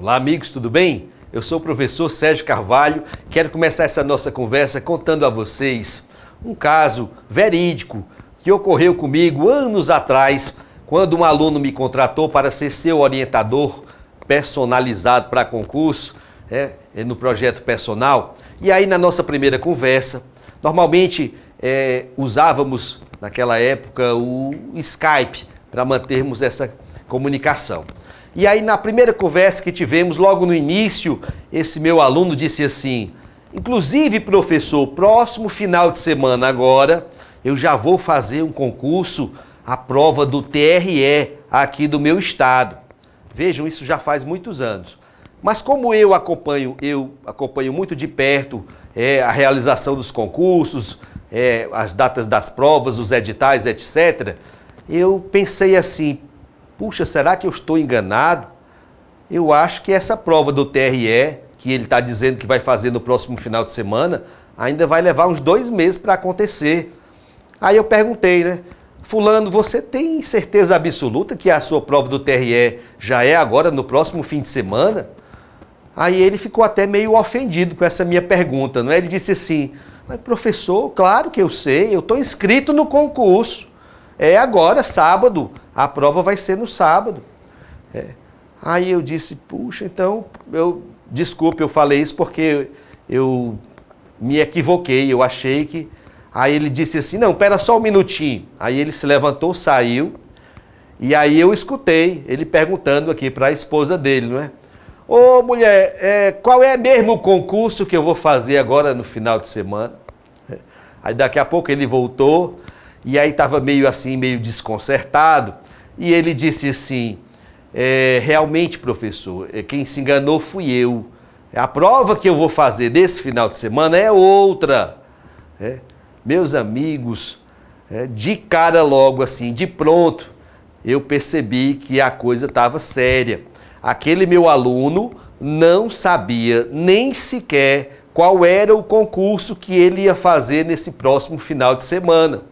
Olá, amigos, tudo bem? Eu sou o professor Sérgio Carvalho. Quero começar essa nossa conversa contando a vocês um caso verídico que ocorreu comigo anos atrás, quando um aluno me contratou para ser seu orientador personalizado para concurso, é, no projeto personal. E aí, na nossa primeira conversa, normalmente é, usávamos naquela época o Skype para mantermos essa comunicação. E aí, na primeira conversa que tivemos, logo no início, esse meu aluno disse assim: Inclusive, professor, próximo final de semana agora, eu já vou fazer um concurso, a prova do TRE aqui do meu estado. Vejam, isso já faz muitos anos. Mas como eu acompanho, eu acompanho muito de perto é, a realização dos concursos, é, as datas das provas, os editais, etc., eu pensei assim, puxa, será que eu estou enganado? Eu acho que essa prova do TRE, que ele está dizendo que vai fazer no próximo final de semana, ainda vai levar uns dois meses para acontecer. Aí eu perguntei, né? Fulano, você tem certeza absoluta que a sua prova do TRE já é agora no próximo fim de semana? Aí ele ficou até meio ofendido com essa minha pergunta, não é? Ele disse assim: Mas professor, claro que eu sei, eu estou inscrito no concurso. É agora, sábado, a prova vai ser no sábado. É. Aí eu disse, puxa, então, eu, desculpe, eu falei isso porque eu me equivoquei, eu achei que... Aí ele disse assim, não, pera só um minutinho. Aí ele se levantou, saiu, e aí eu escutei ele perguntando aqui para a esposa dele, não é? Ô mulher, é, qual é mesmo o concurso que eu vou fazer agora no final de semana? É. Aí daqui a pouco ele voltou, e aí estava meio assim, meio desconcertado. E ele disse assim: é, realmente, professor, é, quem se enganou fui eu. A prova que eu vou fazer nesse final de semana é outra. É, meus amigos, é, de cara logo assim, de pronto, eu percebi que a coisa estava séria. Aquele meu aluno não sabia nem sequer qual era o concurso que ele ia fazer nesse próximo final de semana.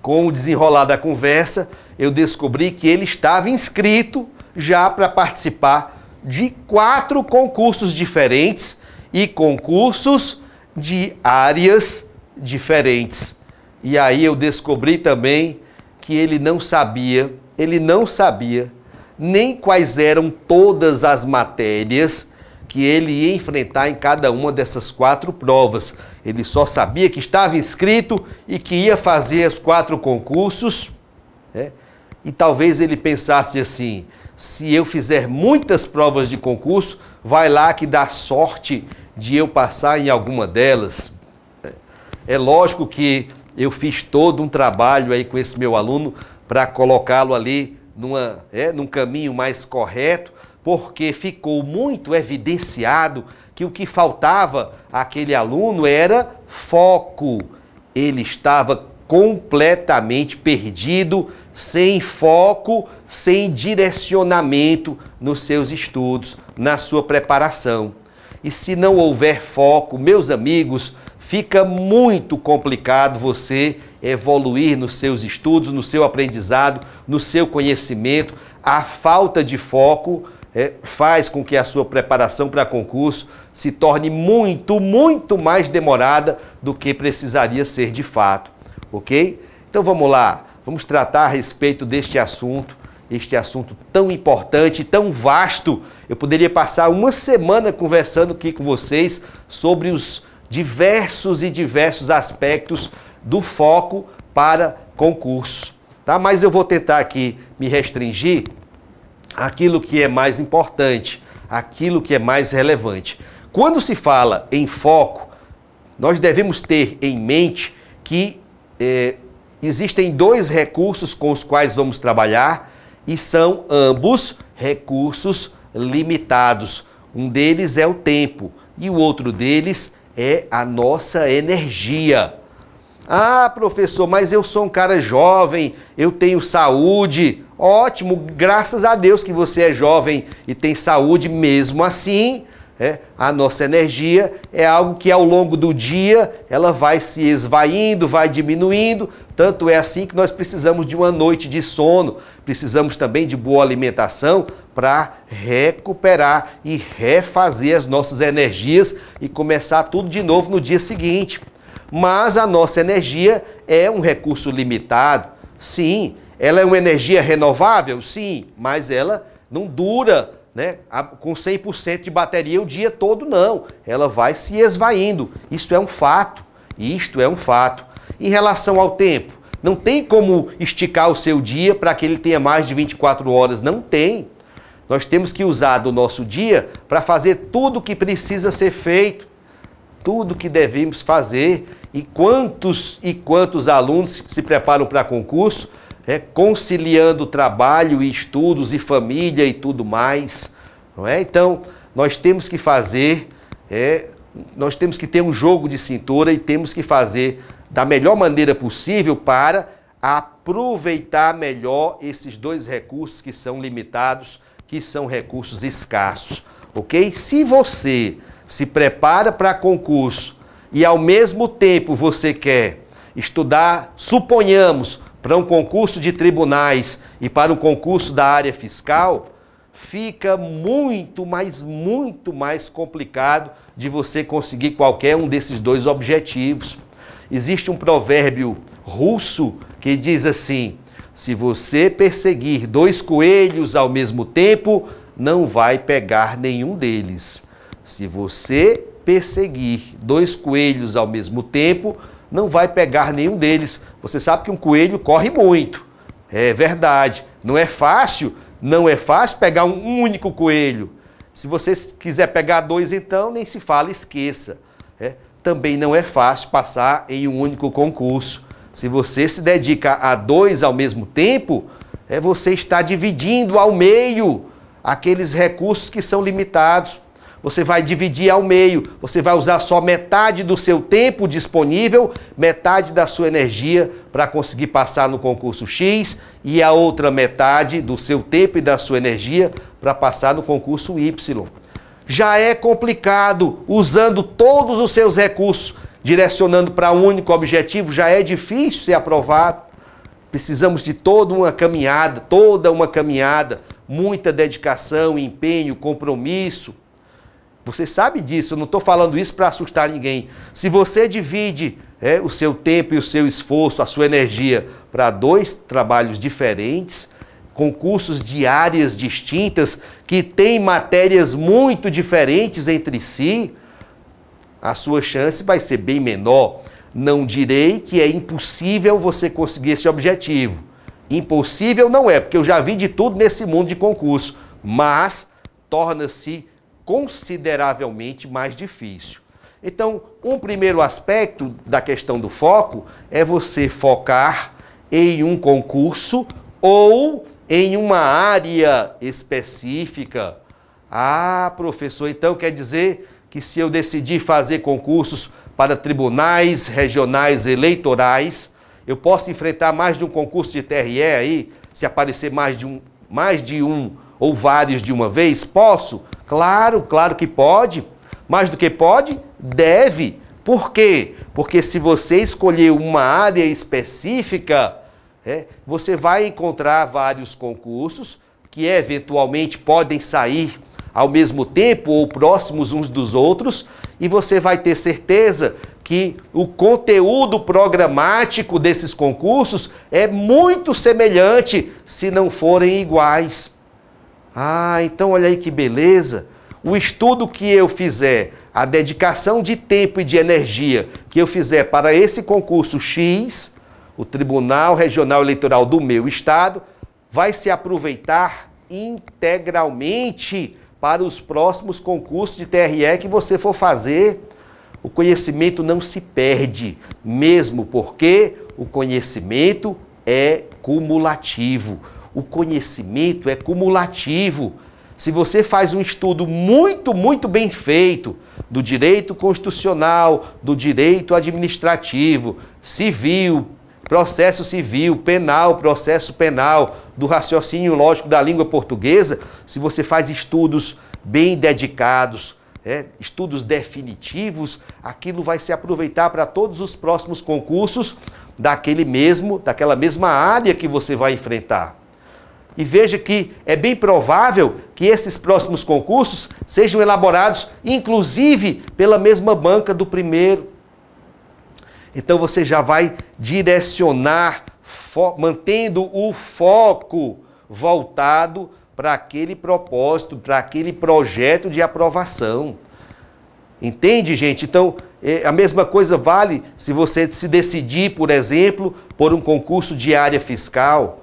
Com o desenrolar da conversa, eu descobri que ele estava inscrito já para participar de quatro concursos diferentes e concursos de áreas diferentes. E aí eu descobri também que ele não sabia, ele não sabia nem quais eram todas as matérias que ele ia enfrentar em cada uma dessas quatro provas. Ele só sabia que estava inscrito e que ia fazer os quatro concursos. Né? E talvez ele pensasse assim: se eu fizer muitas provas de concurso, vai lá que dá sorte de eu passar em alguma delas. É, é lógico que eu fiz todo um trabalho aí com esse meu aluno para colocá-lo ali numa, é, num caminho mais correto, porque ficou muito evidenciado que o que faltava àquele aluno era foco. Ele estava completamente perdido, sem foco, sem direcionamento nos seus estudos, na sua preparação. E se não houver foco, meus amigos, fica muito complicado você evoluir nos seus estudos, no seu aprendizado, no seu conhecimento. A falta de foco é, faz com que a sua preparação para concurso se torne muito, muito mais demorada do que precisaria ser de fato ok? Então vamos lá, vamos tratar a respeito deste assunto, este assunto tão importante, tão vasto. Eu poderia passar uma semana conversando aqui com vocês sobre os diversos e diversos aspectos do foco para concurso, tá? Mas eu vou tentar aqui me restringir àquilo que é mais importante, àquilo que é mais relevante. Quando se fala em foco, nós devemos ter em mente que é, existem dois recursos com os quais vamos trabalhar e são ambos recursos limitados. Um deles é o tempo e o outro deles é a nossa energia. Ah, professor, mas eu sou um cara jovem, eu tenho saúde. Ótimo, graças a Deus que você é jovem e tem saúde mesmo assim. É, a nossa energia é algo que ao longo do dia ela vai se esvaindo, vai diminuindo. Tanto é assim que nós precisamos de uma noite de sono, precisamos também de boa alimentação para recuperar e refazer as nossas energias e começar tudo de novo no dia seguinte. Mas a nossa energia é um recurso limitado, sim. Ela é uma energia renovável, sim, mas ela não dura né, com 100% de bateria o dia todo, não. Ela vai se esvaindo. Isto é um fato. Isto é um fato. Em relação ao tempo, não tem como esticar o seu dia para que ele tenha mais de 24 horas. Não tem. Nós temos que usar do nosso dia para fazer tudo o que precisa ser feito, tudo o que devemos fazer. E quantos e quantos alunos se preparam para concurso é, conciliando trabalho e estudos e família e tudo mais. Não é? Então, nós temos que fazer, é, nós temos que ter um jogo de cintura e temos que fazer da melhor maneira possível para aproveitar melhor esses dois recursos que são limitados, que são recursos escassos, ok? Se você se prepara para concurso e ao mesmo tempo você quer estudar, suponhamos, para um concurso de tribunais e para um concurso da área fiscal, fica muito, mas muito mais complicado de você conseguir qualquer um desses dois objetivos. Existe um provérbio russo que diz assim: se você perseguir dois coelhos ao mesmo tempo, não vai pegar nenhum deles. Se você perseguir dois coelhos ao mesmo tempo, não vai pegar nenhum deles. Você sabe que um coelho corre muito. É verdade. Não é fácil, não é fácil pegar um único coelho. Se você quiser pegar dois, então nem se fala, esqueça. É. Também não é fácil passar em um único concurso. Se você se dedica a dois ao mesmo tempo, é você está dividindo ao meio aqueles recursos que são limitados você vai dividir ao meio, você vai usar só metade do seu tempo disponível, metade da sua energia para conseguir passar no concurso X e a outra metade do seu tempo e da sua energia para passar no concurso Y. Já é complicado usando todos os seus recursos, direcionando para um único objetivo, já é difícil ser aprovado. Precisamos de toda uma caminhada, toda uma caminhada, muita dedicação, empenho, compromisso, você sabe disso, eu não estou falando isso para assustar ninguém. Se você divide é, o seu tempo e o seu esforço, a sua energia para dois trabalhos diferentes, concursos de áreas distintas, que têm matérias muito diferentes entre si, a sua chance vai ser bem menor. Não direi que é impossível você conseguir esse objetivo. Impossível não é, porque eu já vi de tudo nesse mundo de concurso, mas torna-se consideravelmente mais difícil. Então, um primeiro aspecto da questão do foco é você focar em um concurso ou em uma área específica. Ah, professor, então quer dizer que se eu decidir fazer concursos para tribunais regionais eleitorais, eu posso enfrentar mais de um concurso de TRE aí, se aparecer mais de um, mais de um ou vários de uma vez? Posso? Claro, claro que pode. Mais do que pode, deve. Por quê? Porque se você escolher uma área específica, é, você vai encontrar vários concursos que eventualmente podem sair ao mesmo tempo ou próximos uns dos outros, e você vai ter certeza que o conteúdo programático desses concursos é muito semelhante, se não forem iguais. Ah, então olha aí que beleza. O estudo que eu fizer, a dedicação de tempo e de energia que eu fizer para esse concurso X, o Tribunal Regional Eleitoral do meu estado, vai se aproveitar integralmente para os próximos concursos de TRE que você for fazer. O conhecimento não se perde, mesmo porque o conhecimento é cumulativo. O conhecimento é cumulativo. Se você faz um estudo muito, muito bem feito do direito constitucional, do direito administrativo, civil, processo civil, penal, processo penal, do raciocínio lógico da língua portuguesa, se você faz estudos bem dedicados, é, estudos definitivos, aquilo vai se aproveitar para todos os próximos concursos daquele mesmo, daquela mesma área que você vai enfrentar. E veja que é bem provável que esses próximos concursos sejam elaborados, inclusive, pela mesma banca do primeiro. Então você já vai direcionar, mantendo o foco voltado para aquele propósito, para aquele projeto de aprovação. Entende, gente? Então, é, a mesma coisa vale se você se decidir, por exemplo, por um concurso de área fiscal.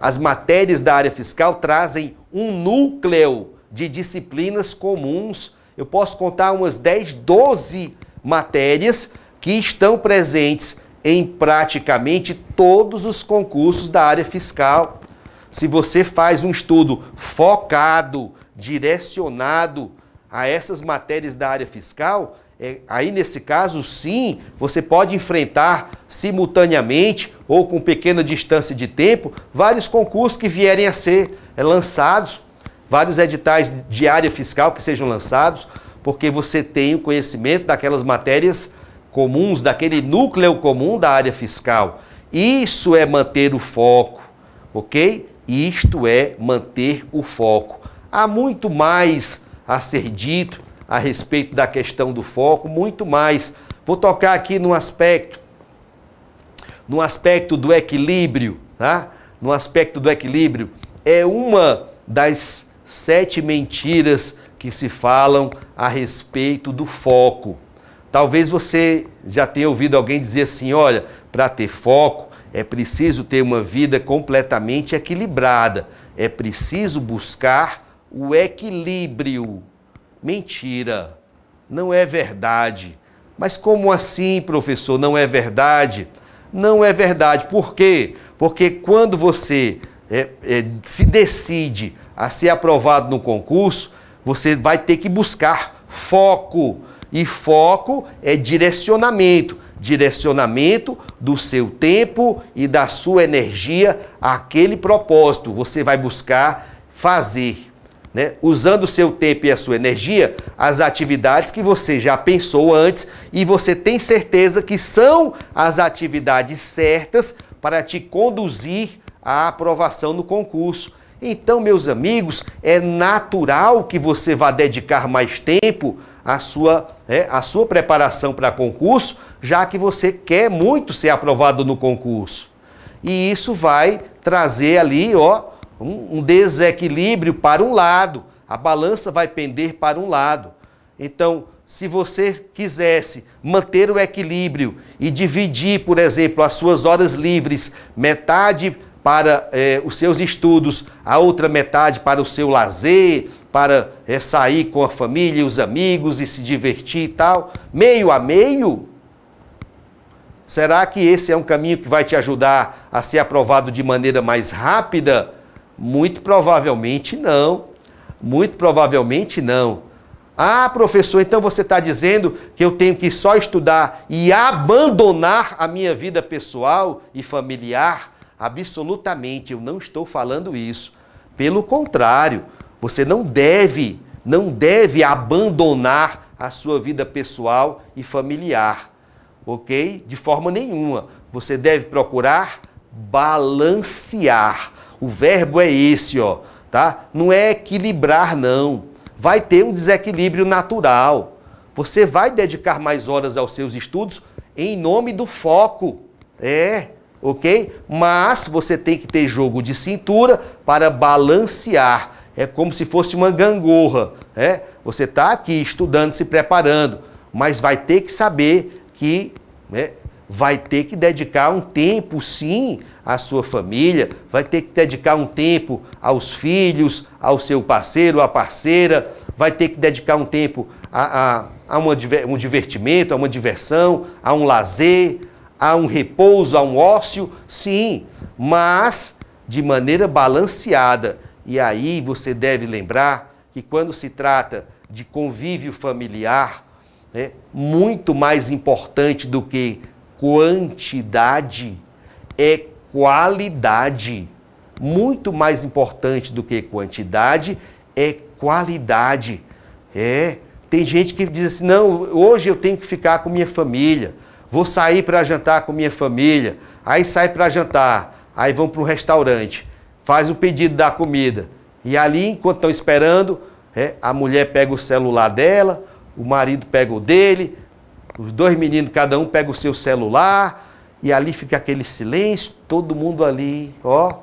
As matérias da área fiscal trazem um núcleo de disciplinas comuns. Eu posso contar umas 10, 12 matérias que estão presentes em praticamente todos os concursos da área fiscal. Se você faz um estudo focado, direcionado a essas matérias da área fiscal, é, aí, nesse caso, sim, você pode enfrentar simultaneamente ou com pequena distância de tempo vários concursos que vierem a ser é, lançados, vários editais de área fiscal que sejam lançados, porque você tem o conhecimento daquelas matérias comuns, daquele núcleo comum da área fiscal. Isso é manter o foco, ok? Isto é manter o foco. Há muito mais a ser dito a respeito da questão do foco, muito mais. Vou tocar aqui no aspecto, no aspecto do equilíbrio, tá? No aspecto do equilíbrio é uma das sete mentiras que se falam a respeito do foco. Talvez você já tenha ouvido alguém dizer assim, olha, para ter foco é preciso ter uma vida completamente equilibrada, é preciso buscar o equilíbrio. Mentira, não é verdade. Mas como assim, professor? Não é verdade? Não é verdade. Por quê? Porque quando você é, é, se decide a ser aprovado no concurso, você vai ter que buscar foco. E foco é direcionamento direcionamento do seu tempo e da sua energia àquele propósito. Você vai buscar fazer né, usando o seu tempo e a sua energia, as atividades que você já pensou antes e você tem certeza que são as atividades certas para te conduzir à aprovação no concurso. Então, meus amigos, é natural que você vá dedicar mais tempo à sua, né, à sua preparação para concurso, já que você quer muito ser aprovado no concurso. E isso vai trazer ali, ó, um desequilíbrio para um lado, a balança vai pender para um lado. Então, se você quisesse manter o equilíbrio e dividir, por exemplo, as suas horas livres, metade para eh, os seus estudos, a outra metade para o seu lazer, para eh, sair com a família, os amigos e se divertir e tal, meio a meio? Será que esse é um caminho que vai te ajudar a ser aprovado de maneira mais rápida? Muito provavelmente não. Muito provavelmente não. Ah, professor, então você está dizendo que eu tenho que só estudar e abandonar a minha vida pessoal e familiar? Absolutamente, eu não estou falando isso. Pelo contrário, você não deve, não deve abandonar a sua vida pessoal e familiar, ok? De forma nenhuma. Você deve procurar balancear. O verbo é esse, ó, tá? Não é equilibrar, não. Vai ter um desequilíbrio natural. Você vai dedicar mais horas aos seus estudos em nome do foco. É, ok? Mas você tem que ter jogo de cintura para balancear. É como se fosse uma gangorra. É? Você está aqui estudando, se preparando, mas vai ter que saber que né, vai ter que dedicar um tempo, sim, à sua família, vai ter que dedicar um tempo aos filhos, ao seu parceiro, à parceira, vai ter que dedicar um tempo a, a, a uma, um divertimento, a uma diversão, a um lazer, a um repouso, a um ócio, sim, mas de maneira balanceada. E aí você deve lembrar que quando se trata de convívio familiar, é muito mais importante do que quantidade é qualidade. Muito mais importante do que quantidade é qualidade. É, tem gente que diz assim: "Não, hoje eu tenho que ficar com minha família. Vou sair para jantar com minha família". Aí sai para jantar, aí vão para um restaurante, faz o pedido da comida. E ali, enquanto estão esperando, é, a mulher pega o celular dela, o marido pega o dele, os dois meninos, cada um pega o seu celular e ali fica aquele silêncio, todo mundo ali, ó,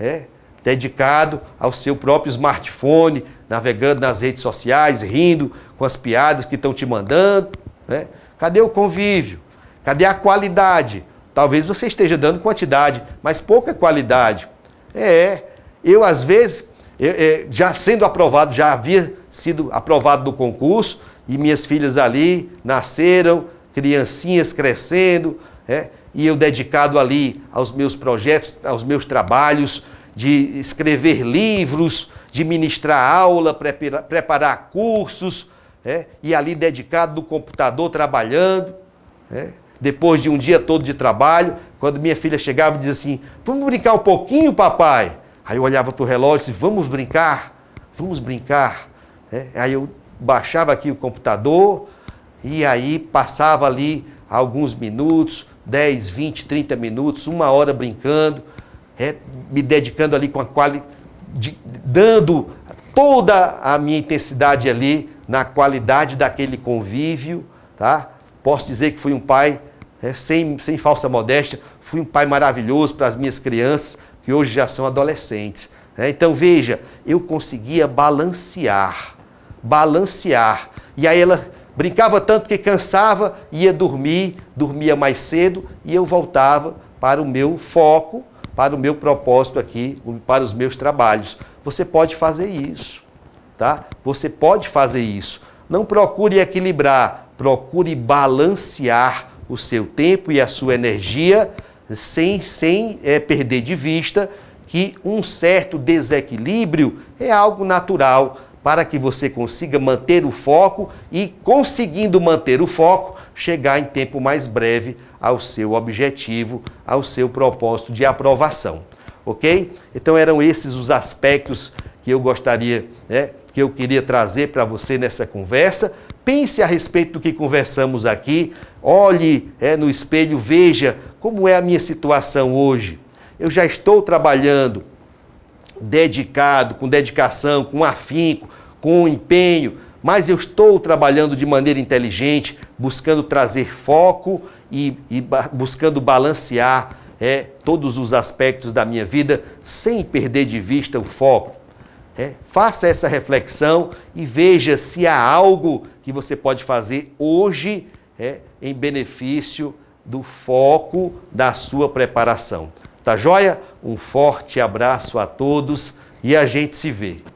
é, dedicado ao seu próprio smartphone, navegando nas redes sociais, rindo com as piadas que estão te mandando. Né? Cadê o convívio? Cadê a qualidade? Talvez você esteja dando quantidade, mas pouca qualidade. É, eu às vezes, eu, é, já sendo aprovado, já havia sido aprovado no concurso, e minhas filhas ali nasceram, criancinhas crescendo, né? e eu dedicado ali aos meus projetos, aos meus trabalhos, de escrever livros, de ministrar aula, preparar, cursos, né? e ali dedicado no computador trabalhando. Né? Depois de um dia todo de trabalho, quando minha filha chegava e dizia assim: Vamos brincar um pouquinho, papai? Aí eu olhava para o relógio e disse: Vamos brincar, vamos brincar. É. Aí eu baixava aqui o computador e aí passava ali alguns minutos, 10, 20, 30 minutos, uma hora brincando, é, me dedicando ali com a qualidade, dando toda a minha intensidade ali na qualidade daquele convívio, tá? Posso dizer que fui um pai, é, sem, sem falsa modéstia, fui um pai maravilhoso para as minhas crianças, que hoje já são adolescentes. Né? Então veja, eu conseguia balancear balancear. E aí ela brincava tanto que cansava, ia dormir, dormia mais cedo e eu voltava para o meu foco, para o meu propósito aqui, para os meus trabalhos. Você pode fazer isso, tá? Você pode fazer isso. Não procure equilibrar, procure balancear o seu tempo e a sua energia sem, sem é, perder de vista que um certo desequilíbrio é algo natural para que você consiga manter o foco e, conseguindo manter o foco, chegar em tempo mais breve ao seu objetivo, ao seu propósito de aprovação. Ok? Então eram esses os aspectos que eu gostaria, né, que eu queria trazer para você nessa conversa. Pense a respeito do que conversamos aqui, olhe é, no espelho, veja como é a minha situação hoje. Eu já estou trabalhando dedicado, com dedicação, com afinco, com empenho, mas eu estou trabalhando de maneira inteligente, buscando trazer foco e, e buscando balancear é, todos os aspectos da minha vida sem perder de vista o foco. É, faça essa reflexão e veja se há algo que você pode fazer hoje é, em benefício do foco da sua preparação. Tá joia? Um forte abraço a todos e a gente se vê.